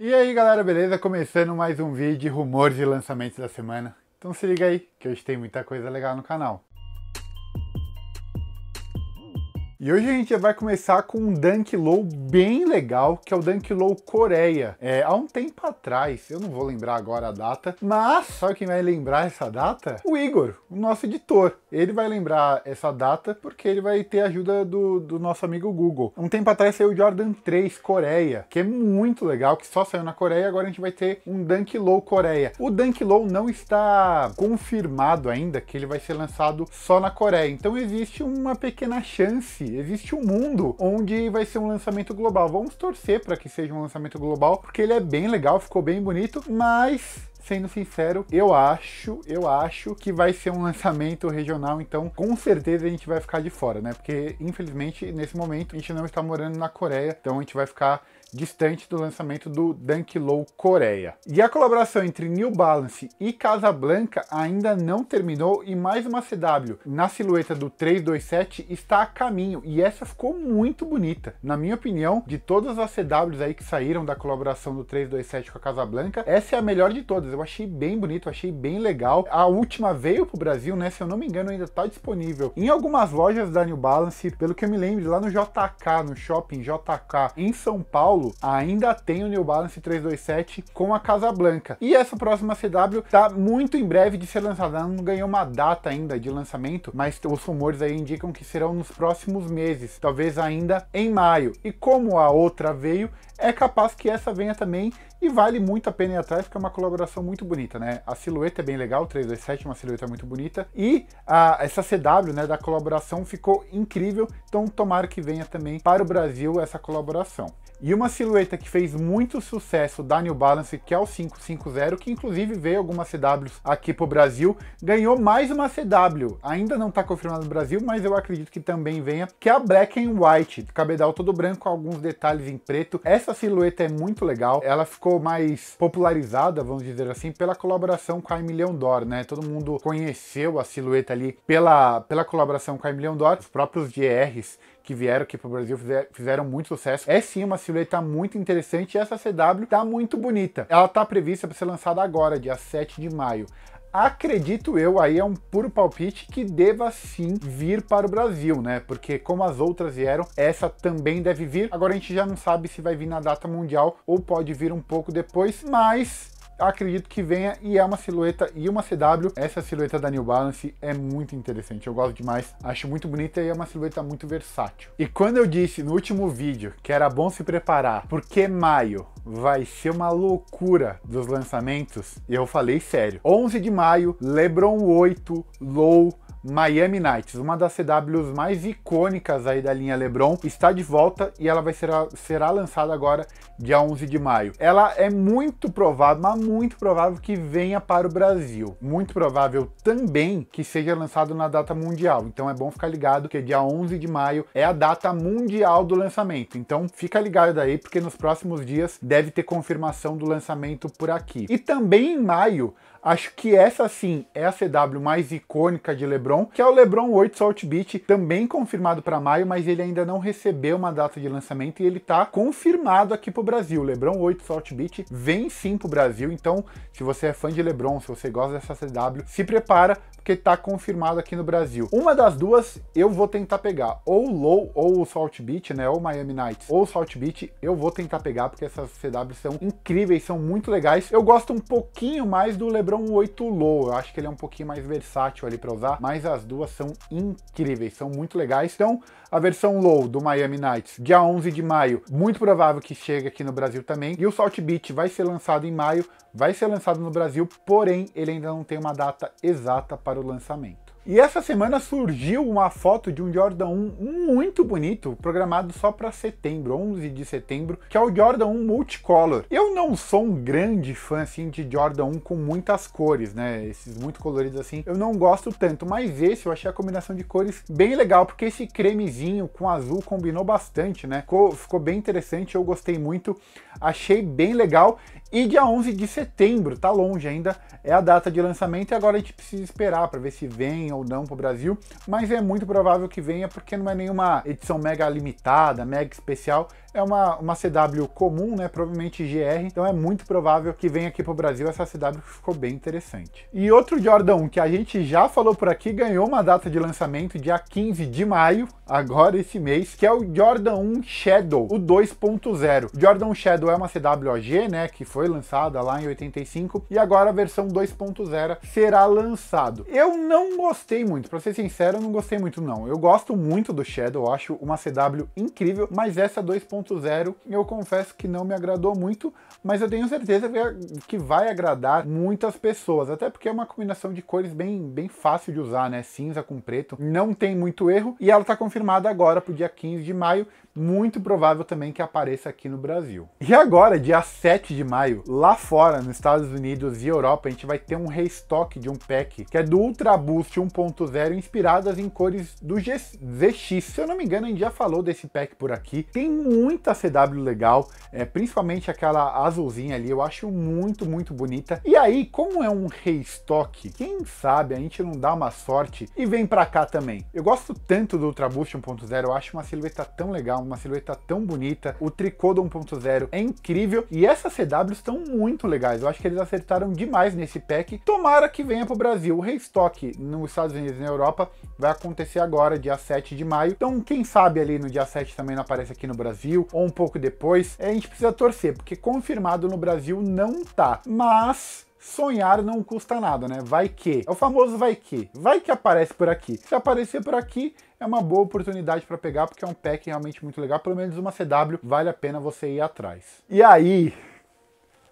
E aí galera, beleza? Começando mais um vídeo de rumores e lançamentos da semana. Então se liga aí, que hoje tem muita coisa legal no canal. E hoje a gente vai começar com um Dunk Low bem legal, que é o Dunk Low Coreia. É, há um tempo atrás, eu não vou lembrar agora a data, mas sabe quem vai lembrar essa data? O Igor, o nosso editor. Ele vai lembrar essa data porque ele vai ter a ajuda do, do nosso amigo Google. Um tempo atrás saiu o Jordan 3 Coreia, que é muito legal, que só saiu na Coreia, agora a gente vai ter um Dunk Low Coreia. O Dunk Low não está confirmado ainda que ele vai ser lançado só na Coreia, então existe uma pequena chance Existe um mundo onde vai ser um lançamento global. Vamos torcer para que seja um lançamento global, porque ele é bem legal, ficou bem bonito, mas sendo sincero, eu acho, eu acho que vai ser um lançamento regional, então com certeza a gente vai ficar de fora, né? Porque infelizmente nesse momento a gente não está morando na Coreia, então a gente vai ficar distante do lançamento do Dunk Low Coreia. E a colaboração entre New Balance e Casablanca ainda não terminou e mais uma CW na silhueta do 327 está a caminho e essa ficou muito bonita. Na minha opinião, de todas as CWs aí que saíram da colaboração do 327 com a Casablanca, essa é a melhor de todas. Eu achei bem bonito, achei bem legal. A última veio pro Brasil, né? Se eu não me engano, ainda está disponível em algumas lojas da New Balance, pelo que eu me lembro, lá no JK, no shopping JK em São Paulo Paulo ainda tem o New Balance 327 com a Casa Blanca. E essa próxima CW está muito em breve de ser lançada, não ganhou uma data ainda de lançamento, mas os rumores aí indicam que serão nos próximos meses, talvez ainda em maio. E como a outra veio, é capaz que essa venha também e vale muito a pena ir atrás, porque é uma colaboração muito bonita, né? A silhueta é bem legal, 327 é uma silhueta muito bonita, e a, essa CW, né, da colaboração ficou incrível, então tomara que venha também para o Brasil essa colaboração. E uma silhueta que fez muito sucesso da New Balance, que é o 550, que inclusive veio algumas CWs aqui pro Brasil, ganhou mais uma CW. Ainda não está confirmado no Brasil, mas eu acredito que também venha, que é a Black and White, cabedal todo branco, alguns detalhes em preto. Essa silhueta é muito legal, ela ficou mais popularizada, vamos dizer assim, pela colaboração com a Emilion Dor, né? Todo mundo conheceu a silhueta ali pela, pela colaboração com a Emilion Dor, os próprios GRs que vieram aqui pro Brasil fizeram muito sucesso. É sim uma silhueta muito interessante e essa CW tá muito bonita. Ela tá prevista para ser lançada agora, dia 7 de maio. Acredito eu, aí é um puro palpite que deva sim vir para o Brasil, né? Porque como as outras vieram, essa também deve vir. Agora a gente já não sabe se vai vir na data mundial ou pode vir um pouco depois, mas acredito que venha e é uma silhueta e uma CW. Essa silhueta da New Balance é muito interessante, eu gosto demais, acho muito bonita e é uma silhueta muito versátil. E quando eu disse no último vídeo que era bom se preparar, porque maio vai ser uma loucura dos lançamentos, eu falei sério. 11 de maio, LeBron 8, Low, Miami Knights, uma das CWs mais icônicas aí da linha LeBron, está de volta e ela vai ser será lançada agora dia 11 de maio. Ela é muito provável, mas muito provável que venha para o Brasil. Muito provável também que seja lançado na data mundial. Então é bom ficar ligado que dia 11 de maio é a data mundial do lançamento. Então fica ligado aí porque nos próximos dias deve ter confirmação do lançamento por aqui. E também em maio, acho que essa sim é a CW mais icônica de LeBron LeBron, que é o LeBron 8 Salt Beach, também confirmado para maio, mas ele ainda não recebeu uma data de lançamento e ele tá confirmado aqui pro Brasil. LeBron 8 Salt Beach vem sim pro Brasil, então se você é fã de LeBron, se você gosta dessa CW, se prepara porque tá confirmado aqui no Brasil. Uma das duas eu vou tentar pegar, ou Low ou o Salt Beach, né, ou Miami Nights, ou Salt Beach, eu vou tentar pegar porque essas CW são incríveis, são muito legais. Eu gosto um pouquinho mais do LeBron 8 Low, eu acho que ele é um pouquinho mais versátil ali para usar, mas mas as duas são incríveis, são muito legais. Então, a versão low do Miami Nights, dia 11 de maio, muito provável que chegue aqui no Brasil também. E o Salt Beach vai ser lançado em maio, vai ser lançado no Brasil, porém ele ainda não tem uma data exata para o lançamento. E essa semana surgiu uma foto de um Jordan 1 muito bonito, programado só para setembro, 11 de setembro, que é o Jordan 1 Multicolor. Eu não sou um grande fã assim de Jordan 1 com muitas cores, né? Esses muito coloridos assim, eu não gosto tanto, mas esse eu achei a combinação de cores bem legal, porque esse cremezinho com azul combinou bastante, né? Ficou, ficou bem interessante, eu gostei muito, achei bem legal. E dia 11 de setembro, tá longe ainda, é a data de lançamento e agora a gente precisa esperar para ver se vem ou não para o Brasil, mas é muito provável que venha porque não é nenhuma edição mega limitada, mega especial, é uma, uma CW comum, né? Provavelmente GR, então é muito provável que venha aqui para o Brasil essa CW que ficou bem interessante. E outro Jordan que a gente já falou por aqui, ganhou uma data de lançamento, dia 15 de maio, agora esse mês, que é o Jordan 1 Shadow, o 2.0. Jordan Shadow é uma OG, né? Que foi lançada lá em 85 e agora a versão 2.0 será lançado. Eu não gostei muito, para ser sincero, eu não gostei muito não. Eu gosto muito do Shadow, acho uma CW incrível, mas essa 2.0 1.0, eu confesso que não me agradou muito, mas eu tenho certeza é, que vai agradar muitas pessoas, até porque é uma combinação de cores bem, bem fácil de usar, né? Cinza com preto, não tem muito erro, e ela está confirmada agora para o dia 15 de maio, muito provável também que apareça aqui no Brasil. E agora, dia 7 de maio, lá fora, nos Estados Unidos e Europa, a gente vai ter um restock de um pack que é do Ultra Boost 1.0, inspiradas em cores do GZX. Se eu não me engano, a gente já falou desse pack por aqui. Tem muito muita FW legal é, principalmente aquela azulzinha ali, eu acho muito, muito bonita. E aí, como é um restock, quem sabe a gente não dá uma sorte e vem pra cá também. Eu gosto tanto do Ultraboost 1.0, eu acho uma silhueta tão legal, uma silhueta tão bonita, o tricô do 1.0 é incrível, e essas CWs estão muito legais, eu acho que eles acertaram demais nesse pack, tomara que venha pro Brasil. O restock nos Estados Unidos e na Europa vai acontecer agora, dia 7 de maio, então quem sabe ali no dia 7 também não aparece aqui no Brasil, ou um pouco depois, é gente precisa torcer, porque confirmado no Brasil não tá. Mas sonhar não custa nada, né? Vai que. É o famoso vai que. Vai que aparece por aqui. Se aparecer por aqui, é uma boa oportunidade para pegar, porque é um pack realmente muito legal. Pelo menos uma CW vale a pena você ir atrás. E aí,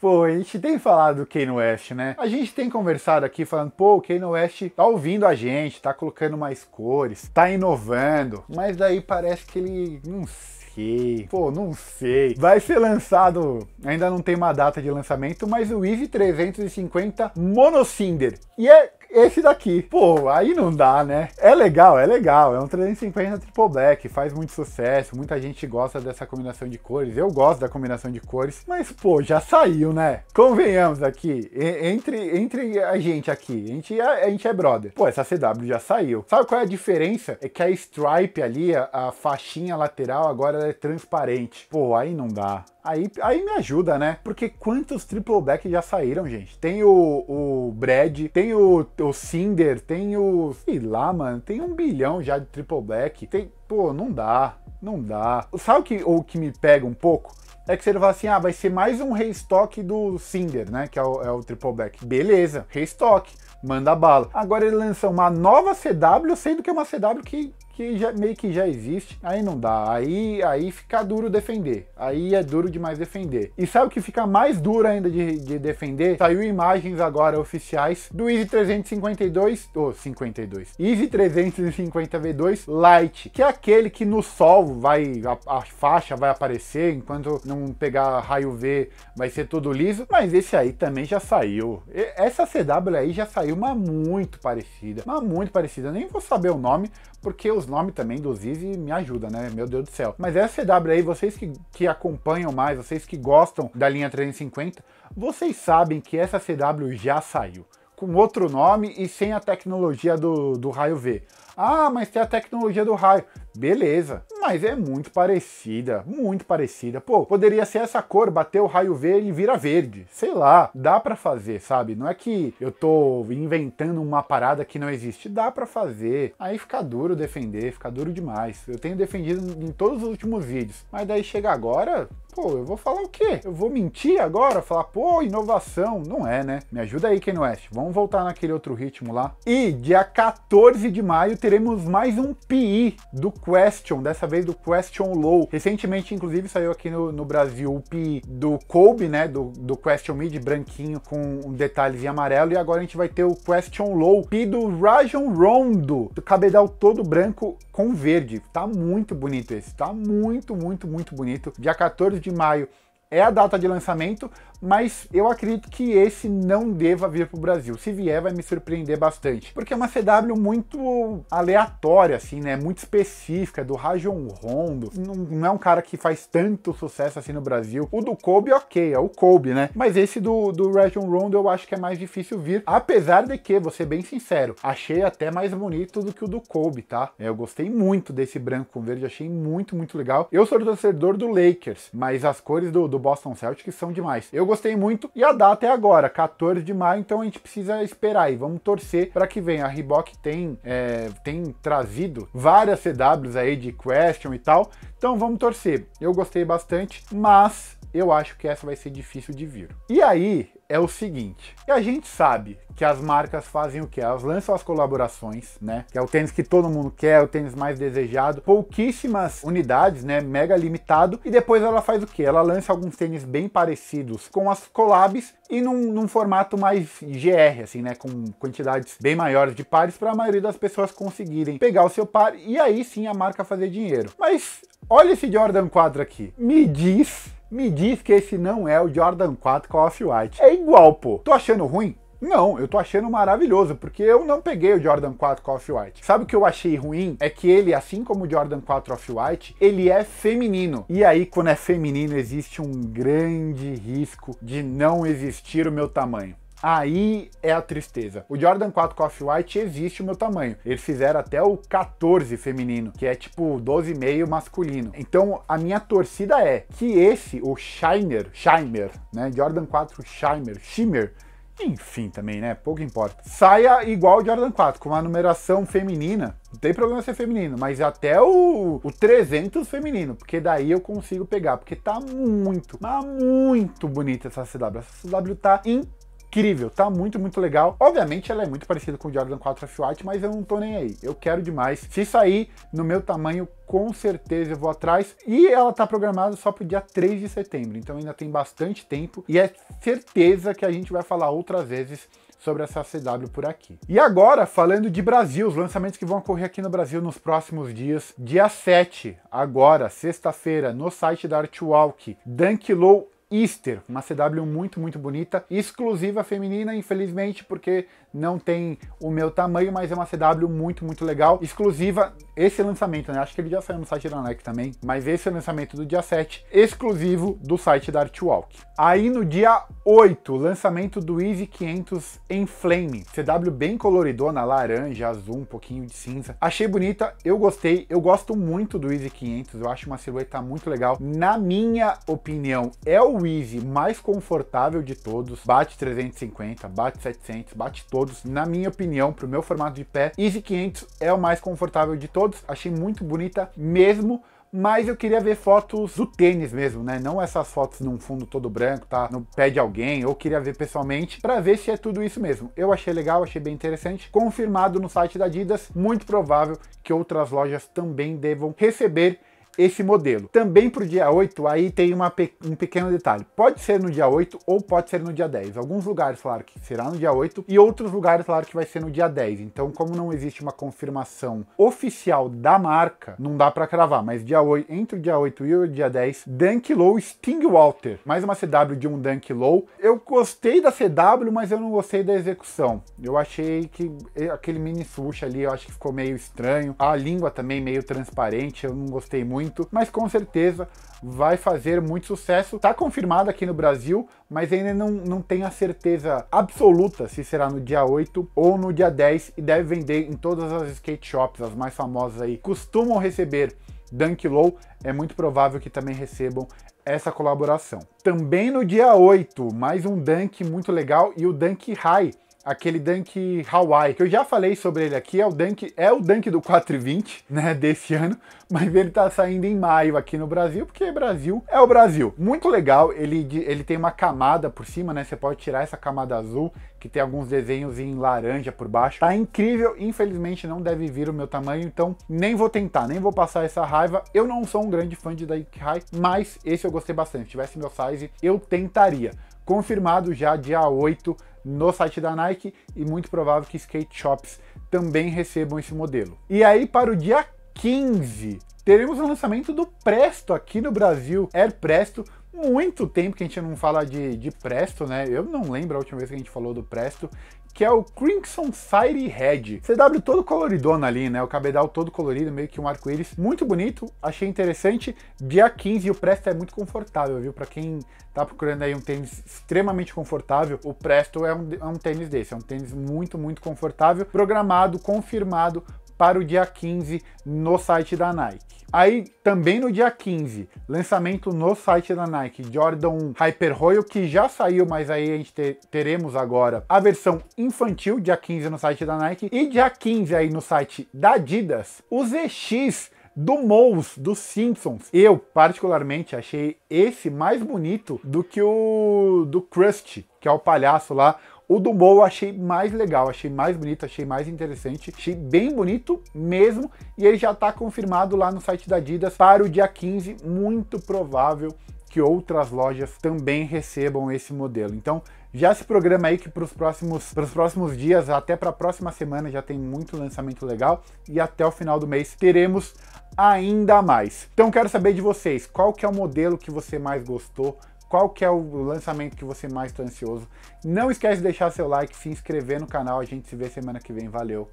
Pô, a gente tem falado do Kanye West, né? A gente tem conversado aqui falando, pô, o Kanye West tá ouvindo a gente, tá colocando mais cores, tá inovando, mas daí parece que ele, não sei, sei. Pô, não sei. Vai ser lançado, ainda não tem uma data de lançamento, mas o Eve 350 Monocinder. E é esse daqui. Pô, aí não dá, né? É legal, é legal. É um 350 Triple Black, faz muito sucesso. Muita gente gosta dessa combinação de cores. Eu gosto da combinação de cores. Mas, pô, já saiu, né? Convenhamos aqui. Entre, entre a gente aqui. A gente, a, é, a gente é brother. Pô, essa CW já saiu. Sabe qual é a diferença? É que a stripe ali, a, a faixinha lateral, agora é transparente. Pô, aí não dá. Aí, aí me ajuda, né? Porque quantos triple black já saíram, gente? Tem o, o Brad, tem o o Cinder, tem o. sei lá, mano, tem um bilhão já de triple black. Tem. Pô, não dá. Não dá. Sabe o que, o que me pega um pouco? é que você vai assim, ah, vai ser mais um restock do Cinder, né, que é o, é o Triple Black. Beleza, restock, manda bala. Agora ele lança uma nova CW, sendo que é uma CW que que já, meio que já existe, aí não dá. Aí, aí fica duro defender. Aí é duro demais defender. E sabe o que fica mais duro ainda de, de defender? Saiu imagens agora oficiais do Easy 352, ou oh, 52, Easy 350 V2 Lite, que é aquele que no sol vai, a, a faixa vai aparecer, enquanto não pegar raio V vai ser todo liso, mas esse aí também já saiu. E, essa CW aí já saiu uma muito parecida, uma muito parecida, nem vou saber o nome, porque os nomes também do Zizi me ajudam, né? Meu Deus do céu. Mas essa CW aí, vocês que, que acompanham mais, vocês que gostam da linha 350, vocês sabem que essa CW já saiu com outro nome e sem a tecnologia do, do raio V. Ah, mas tem a tecnologia do raio. Beleza, mas é muito parecida, muito parecida. Pô, poderia ser essa cor, bater o raio verde e vira verde. Sei lá, dá para fazer, sabe? Não é que eu tô inventando uma parada que não existe, dá para fazer. Aí fica duro defender, fica duro demais. Eu tenho defendido em todos os últimos vídeos, mas daí chega agora, Pô, eu vou falar o quê? Eu vou mentir agora? Falar, pô, inovação? Não é, né? Me ajuda aí, Ken West. Vamos voltar naquele outro ritmo lá. E dia 14 de maio teremos mais um PI do Question, dessa vez do Question Low. Recentemente, inclusive, saiu aqui no, no Brasil o PI do Kobe, né? Do, do Question Mid, branquinho, com um detalhes em amarelo. E agora a gente vai ter o Question Low, PI do Rajon Rondo, do cabedal todo branco com verde. Tá muito bonito esse, tá muito, muito, muito bonito. Dia 14 de maio é a data de lançamento, mas eu acredito que esse não deva vir para o Brasil. Se vier, vai me surpreender bastante. Porque é uma CW muito aleatória, assim, né? Muito específica, é do Rajon Rondo. Não, não, é um cara que faz tanto sucesso assim no Brasil. O do Kobe, ok, é o Kobe, né? Mas esse do, do Rajon Rondo eu acho que é mais difícil vir. Apesar de que, vou ser bem sincero, achei até mais bonito do que o do Kobe, tá? É, eu gostei muito desse branco com verde, achei muito, muito legal. Eu sou torcedor do Lakers, mas as cores do, do Boston Celtics são demais. Eu gostei muito e a data é agora, 14 de maio, então a gente precisa esperar e vamos torcer para que venha. A Reebok tem, é, tem trazido várias CWs aí de question e tal, então vamos torcer. Eu gostei bastante, mas eu acho que essa vai ser difícil de vir. E aí é o seguinte, a gente sabe que as marcas fazem o que? Elas lançam as colaborações, né? Que é o tênis que todo mundo quer, é o tênis mais desejado, pouquíssimas unidades, né? Mega limitado. E depois ela faz o que? Ela lança alguns tênis bem parecidos com as collabs e num, num formato mais GR, assim, né? Com quantidades bem maiores de pares para a maioria das pessoas conseguirem pegar o seu par e aí sim a marca fazer dinheiro. Mas olha esse Jordan 4 aqui. Me diz me diz que esse não é o Jordan 4 com Off-White. É igual, pô. Tô achando ruim? Não, eu tô achando maravilhoso, porque eu não peguei o Jordan 4 Off-White. Sabe o que eu achei ruim? É que ele, assim como o Jordan 4 Off-White, ele é feminino. E aí, quando é feminino, existe um grande risco de não existir o meu tamanho. Aí é a tristeza. O Jordan 4 Coffee White existe o meu tamanho. Eles fizeram até o 14 feminino, que é tipo 12,5 masculino. Então a minha torcida é que esse, o Shiner, Shimer, né? Jordan 4 Shimer, Shimmer, enfim, também, né? Pouco importa. Saia igual o Jordan 4, com uma numeração feminina. Não tem problema ser feminino, mas até o, o 300 feminino, porque daí eu consigo pegar, porque tá muito, mas muito bonita essa CW. Essa CW tá incrível incrível, tá muito, muito legal. Obviamente ela é muito parecida com o Jordan 4 Off-White, mas eu não tô nem aí, eu quero demais. Se sair no meu tamanho, com certeza eu vou atrás. E ela tá programada só pro dia 3 de setembro, então ainda tem bastante tempo e é certeza que a gente vai falar outras vezes sobre essa CW por aqui. E agora, falando de Brasil, os lançamentos que vão ocorrer aqui no Brasil nos próximos dias. Dia 7, agora, sexta-feira, no site da Artwalk, Dunk Low Easter, uma CW muito, muito bonita, exclusiva feminina, infelizmente, porque não tem o meu tamanho, mas é uma CW muito, muito legal, exclusiva, esse lançamento, né? Acho que ele já saiu no site da Nike também, mas esse é o lançamento do dia 7, exclusivo do site da Artwalk. Aí no dia 8, lançamento do Easy 500 em Flame, CW bem coloridona, laranja, azul, um pouquinho de cinza. Achei bonita, eu gostei, eu gosto muito do Easy 500, eu acho uma silhueta muito legal. Na minha opinião, é o Easy mais confortável de todos, bate 350, bate 700, bate todo todos, na minha opinião, para o meu formato de pé, Easy 500 é o mais confortável de todos, achei muito bonita mesmo, mas eu queria ver fotos do tênis mesmo, né? Não essas fotos num fundo todo branco, tá? No pé de alguém, eu queria ver pessoalmente para ver se é tudo isso mesmo. Eu achei legal, achei bem interessante. Confirmado no site da Adidas, muito provável que outras lojas também devam receber esse modelo. Também para o dia 8, aí tem uma, um pequeno detalhe. Pode ser no dia 8 ou pode ser no dia 10. Alguns lugares falaram que será no dia 8 e outros lugares falaram que vai ser no dia 10. Então, como não existe uma confirmação oficial da marca, não dá para cravar. Mas dia 8, entre o dia 8 e o dia 10, Dunk Low Stingwalter. Mais uma CW de um Dunk Low. Eu gostei da CW, mas eu não gostei da execução. Eu achei que eh, aquele mini swoosh ali, eu acho que ficou meio estranho. A língua também meio transparente, eu não gostei muito muito, mas com certeza vai fazer muito sucesso. Tá confirmado aqui no Brasil, mas ainda não, não tem a certeza absoluta se será no dia 8 ou no dia 10 e deve vender em todas as skate shops, as mais famosas aí. Costumam receber Dunk Low, é muito provável que também recebam essa colaboração. Também no dia 8, mais um Dunk muito legal e o Dunk High aquele Dunk Hawaii, que eu já falei sobre ele aqui, é o Dunk, é o Dunk do 420, né, desse ano, mas ele tá saindo em maio aqui no Brasil, porque Brasil é o Brasil. Muito legal, ele, ele tem uma camada por cima, né, você pode tirar essa camada azul, que tem alguns desenhos em laranja por baixo. Tá incrível, infelizmente não deve vir o meu tamanho, então nem vou tentar, nem vou passar essa raiva. Eu não sou um grande fã de Dunk High, mas esse eu gostei bastante. Se tivesse meu size, eu tentaria. Confirmado já dia 8 no site da Nike e muito provável que skate shops também recebam esse modelo. E aí para o dia 15, teremos o lançamento do Presto aqui no Brasil, Air é Presto, muito tempo que a gente não fala de, de Presto, né? Eu não lembro a última vez que a gente falou do Presto que é o Crimson Fire Red. CW todo coloridona ali, né? O cabedal todo colorido, meio que um arco-íris. Muito bonito, achei interessante. Dia 15 o Presto é muito confortável, viu? Para quem tá procurando aí um tênis extremamente confortável, o Presto é um, é um tênis desse. É um tênis muito, muito confortável. Programado, confirmado para o dia 15 no site da Nike. Aí, também no dia 15, lançamento no site da Nike, Jordan Hyper Royal, que já saiu, mas aí a gente te teremos agora a versão infantil, dia 15 no site da Nike, e dia 15 aí no site da Adidas, o ZX do Mouse, dos Simpsons. Eu, particularmente, achei esse mais bonito do que o do Krusty, que é o palhaço lá, o do Mo eu achei mais legal, achei mais bonito, achei mais interessante, achei bem bonito mesmo, e ele já está confirmado lá no site da Adidas para o dia 15, muito provável que outras lojas também recebam esse modelo. Então, já se programa aí que para os próximos, próximos dias, até para a próxima semana, já tem muito lançamento legal e até o final do mês teremos ainda mais. Então, quero saber de vocês, qual que é o modelo que você mais gostou? qual que é o lançamento que você mais está ansioso. Não esquece de deixar seu like, se inscrever no canal. A gente se vê semana que vem. Valeu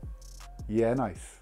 e é nóis.